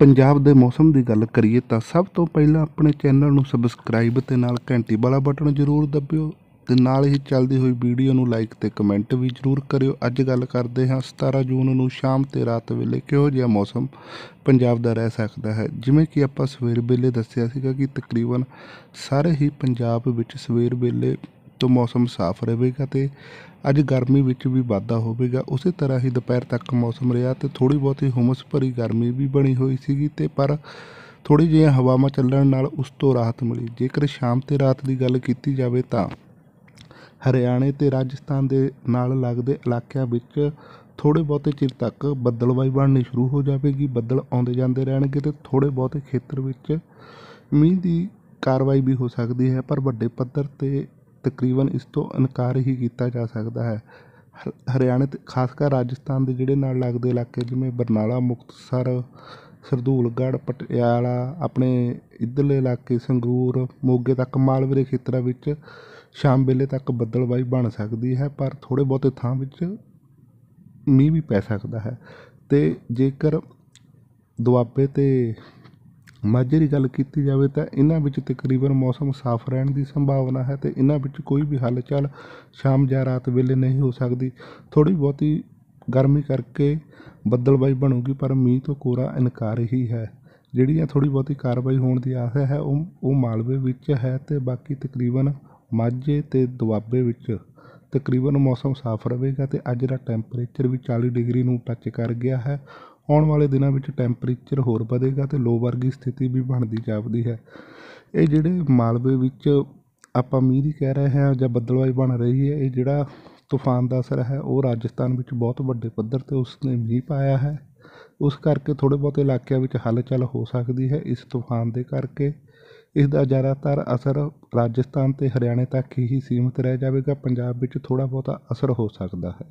ਪੰਜਾਬ ਦੇ ਮੌਸਮ ਦੀ ਗੱਲ ਕਰੀਏ ਤਾਂ ਸਭ ਤੋਂ ਪਹਿਲਾਂ ਆਪਣੇ ਚੈਨਲ ਨੂੰ ਸਬਸਕ੍ਰਾਈਬ ਤੇ ਨਾਲ ਘੰਟੀ ਵਾਲਾ ਬਟਨ ਜ਼ਰੂਰ ਦਬਿਓ ਤੇ ਨਾਲ ਹੀ ਚੱਲਦੀ ਹੋਈ ਵੀਡੀਓ ਨੂੰ ਲਾਈਕ ਤੇ ਕਮੈਂਟ ਵੀ ਜ਼ਰੂਰ ਕਰਿਓ ਅੱਜ ਗੱਲ ਕਰਦੇ ਹਾਂ 17 ਜੂਨ ਨੂੰ ਸ਼ਾਮ ਤੇ ਰਾਤ ਵੇਲੇ ਕਿਹੋ ਜਿਹਾ ਮੌਸਮ ਪੰਜਾਬ ਦਾ ਰਹਿ ਸਕਦਾ ਹੈ ਜਿਵੇਂ ਕਿ ਆਪਾਂ ਸਵੇਰ ਵੇਲੇ ਦੱਸਿਆ ਸੀਗਾ ਕਿ ਤਕਰੀਬਨ ਸਾਰੇ ਹੀ ਪੰਜਾਬ ਵਿੱਚ ਸਵੇਰ ਵੇਲੇ ਤੋਂ ਮੌਸਮ ਸਾਫ਼ ਰਹੇਗਾ ਤੇ ਅੱਜ ਗਰਮੀ ਵਿੱਚ ਵੀ ਵਾਧਾ ਹੋਵੇਗਾ ਉਸੇ ਤਰ੍ਹਾਂ ਹੀ ਦੁਪਹਿਰ ਤੱਕ ਮੌਸਮ ਰਿਹਾ ਤੇ ਥੋੜੀ ਬਹੁਤੀ ਹਮਸ ਭਰੀ ਗਰਮੀ ਵੀ ਬਣੀ ਹੋਈ ਸੀਗੀ ਤੇ ਪਰ ਥੋੜੀ ਜਿਹੀ ਹਵਾਵਾਂ ਚੱਲਣ ਨਾਲ ਉਸ ਤੋਂ ਰਾਹਤ ਮਿਲੀ ਜੇਕਰ ਸ਼ਾਮ ਤੇ ਰਾਤ ਦੀ ਗੱਲ ਕੀਤੀ ਜਾਵੇ ਤਾਂ ਹਰਿਆਣੇ ਤੇ ਰਾਜਸਥਾਨ ਦੇ ਨਾਲ ਲੱਗਦੇ ਇਲਾਕਿਆਂ ਵਿੱਚ ਥੋੜੇ ਬਹੁਤੇ ਚਿਰ ਤੱਕ ਬੱਦਲਵਾਈ ਬਣਨੀ ਸ਼ੁਰੂ ਹੋ ਜਾਵੇਗੀ ਬੱਦਲ ਆਉਂਦੇ ਜਾਂਦੇ ਰਹਿਣਗੇ ਤੇ ਥੋੜੇ ਬਹੁਤੇ ਖੇਤਰ ਵਿੱਚ ਮੀਂਹ ਦੀ ਕਾਰਵਾਈ ਵੀ ਹੋ ਸਕਦੀ ਹੈ ਪਰ ਵੱਡੇ ਪੱਧਰ ਤੇ ਤਕਰੀਬਨ ਇਸ ਤੋਂ ਇਨਕਾਰ ਹੀ ਕੀਤਾ ਜਾ ਸਕਦਾ ਹੈ ਹਰਿਆਣਾ ਤੇ ਖਾਸ ਕਰ ਰਾਜਸਥਾਨ ਦੇ ਜਿਹੜੇ ਨਾਲ ਲੱਗਦੇ ਇਲਾਕੇ ਜਿਵੇਂ ਬਰਨਾਲਾ ਮੁਕਤਸਰ ਸਰਦੂਲਗੜ ਪਟਿਆਲਾ ਆਪਣੇ ਇੱਧਰਲੇ ਇਲਾਕੇ ਸੰਗੂਰ ਮੋਗੇ ਤੱਕ ਮਾਲਵੇ ਖੇਤਰਾਂ ਵਿੱਚ ਸ਼ਾਮ ਵੇਲੇ ਤੱਕ ਬੱਦਲਬਾਈ ਬਣ ਸਕਦੀ ਹੈ ਪਰ ਥੋੜੇ ਬਹੁਤੇ ਥਾਂ ਵਿੱਚ ਮੀਂਹ ਵੀ ਪੈ ਸਕਦਾ ਹੈ ਤੇ ਜੇਕਰ ਦੁਆਬੇ ਤੇ ਮਾਝੇ ਦੀ ਗੱਲ ਕੀਤੀ ਜਾਵੇ ਤਾਂ ਇਹਨਾਂ ਵਿੱਚ ਤਕਰੀਬਨ ਮੌਸਮ ਸਾਫ਼ ਰਹਿਣ ਦੀ ਸੰਭਾਵਨਾ ਹੈ ਤੇ ਇਹਨਾਂ ਵਿੱਚ ਕੋਈ ਵੀ ਹਲਚਲ ਸ਼ਾਮ ਜਾਂ ਰਾਤ ਵੇਲੇ ਨਹੀਂ ਹੋ ਸਕਦੀ ਥੋੜੀ ਬਹੁਤੀ ਗਰਮੀ ਕਰਕੇ ਬੱਦਲਬਾਈ ਬਣੂਗੀ ਪਰ ਮੀਂਹ ਤੋਂ ਕੋਰਾ ਇਨਕਾਰ ਹੀ ਹੈ ਜਿਹੜੀਆਂ ਥੋੜੀ ਬਹੁਤੀ ਕਾਰਵਾਈ ਹੋਣ ਦੀ ਆਸ ਹੈ ਉਹ ਉਹ ਮਾਲਵੇ ਵਿੱਚ ਹੈ ਤੇ ਬਾਕੀ ਤਕਰੀਬਨ ਮਾਝੇ ਤੇ ਦੁਆਬੇ ਵਿੱਚ ਤਕਰੀਬਨ ਮੌਸਮ ਸਾਫ਼ ਰਹੇਗਾ ਤੇ ਅੱਜ ਦਾ ਟੈਂਪਰੇਚਰ ਵੀ 40 ਡਿਗਰੀ ਨੂੰ ਟੱਚ ਕਰ ਗਿਆ ਹੈ ਆਉਣ ਵਾਲੇ ਦਿਨਾਂ ਵਿੱਚ ਟੈਂਪਰੇਚਰ ਹੋਰ ਵਧੇਗਾ ਤੇ ਲੋ ਵਰਗੀ ਸਥਿਤੀ ਵੀ ਬਣਦੀ ਜਾਪਦੀ ਹੈ ਇਹ ਜਿਹੜੇ ਮਾਲਵੇ ਵਿੱਚ ਆਪਾਂ ਮੀਂਹ ਦੀ ਕਹਿ ਰਹੇ ਹਾਂ ਜਾਂ ਬੱਦਲਵਾਈ ਬਣ ਰਹੀ ਹੈ ਇਹ ਜਿਹੜਾ ਤੂਫਾਨ ਦਾ ਅਸਰ ਹੈ ਉਹ ਰਾਜਸਥਾਨ ਵਿੱਚ ਬਹੁਤ ਵੱਡੇ ਪੱਧਰ 'ਤੇ ਉਸ ਨੇ ਮੀਂਹ ਪਾਇਆ ਹੈ ਉਸ ਕਰਕੇ ਥੋੜੇ ਬਹੁਤੇ ਇਲਾਕਿਆਂ ਵਿੱਚ ਹਲਚਲ ਹੋ ਸਕਦੀ ਹੈ ਇਸ ਤੂਫਾਨ ਦੇ ਕਰਕੇ ਇਸ ਦਾ ਜ਼ਿਆਦਾਤਰ ਅਸਰ ਰਾਜਸਥਾਨ ਤੇ ਹਰਿਆਣੇ ਤੱਕ ਹੀ ਸੀਮਿਤ ਰਹਿ ਜਾਵੇਗਾ ਪੰਜਾਬ ਵਿੱਚ ਥੋੜਾ ਬਹੁਤਾ ਅਸਰ ਹੋ ਸਕਦਾ ਹੈ